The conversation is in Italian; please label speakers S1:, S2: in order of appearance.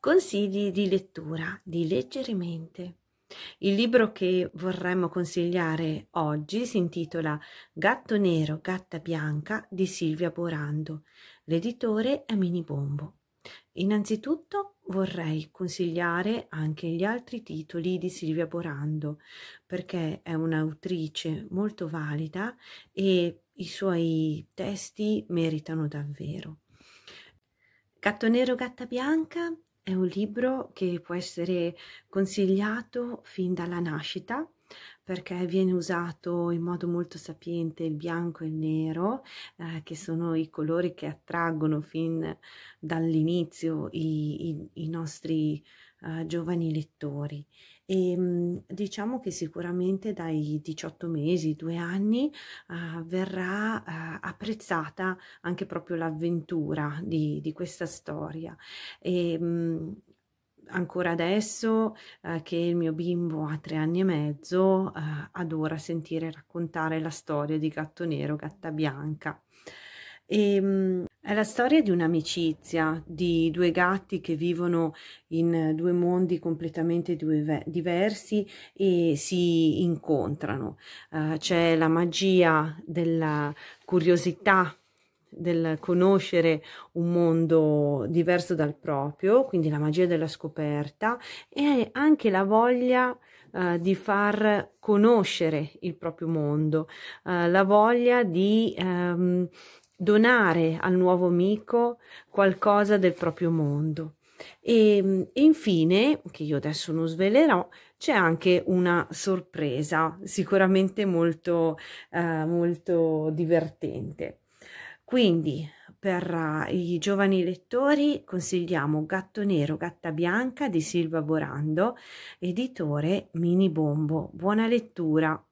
S1: Consigli di lettura di Leggermente. Il libro che vorremmo consigliare oggi si intitola Gatto nero, gatta bianca di Silvia Borando. L'editore è Minibombo. Innanzitutto vorrei consigliare anche gli altri titoli di Silvia Borando perché è un'autrice molto valida e i suoi testi meritano davvero. Gatto nero, gatta bianca è un libro che può essere consigliato fin dalla nascita perché viene usato in modo molto sapiente il bianco e il nero, eh, che sono i colori che attraggono fin dall'inizio i, i, i nostri eh, giovani lettori. E, mm, diciamo che sicuramente dai 18 mesi, 2 anni, eh, verrà eh, apprezzata anche proprio l'avventura di, di, questa storia. E, mh, mm, ancora adesso eh, che il mio bimbo ha tre anni e mezzo eh, adora sentire raccontare la storia di gatto nero, gatta bianca. E, ehm, mh, è la storia di un'amicizia di due gatti che vivono in due mondi completamente due, diversi e si incontrano. Uh, c'è la magia della curiosità del conoscere un mondo diverso dal proprio, quindi la magia della scoperta e anche la voglia eh, di far conoscere il proprio mondo, eh, la voglia di ehm, donare al nuovo amico qualcosa del proprio mondo. E, e, infine, che io adesso non svelerò, c'è anche una sorpresa sicuramente molto, eh, molto divertente. Quindi per eh, i giovani lettori consigliamo Gatto Nero, Gatta Bianca di Silva Borando, editore Mini Bombo. Buona lettura!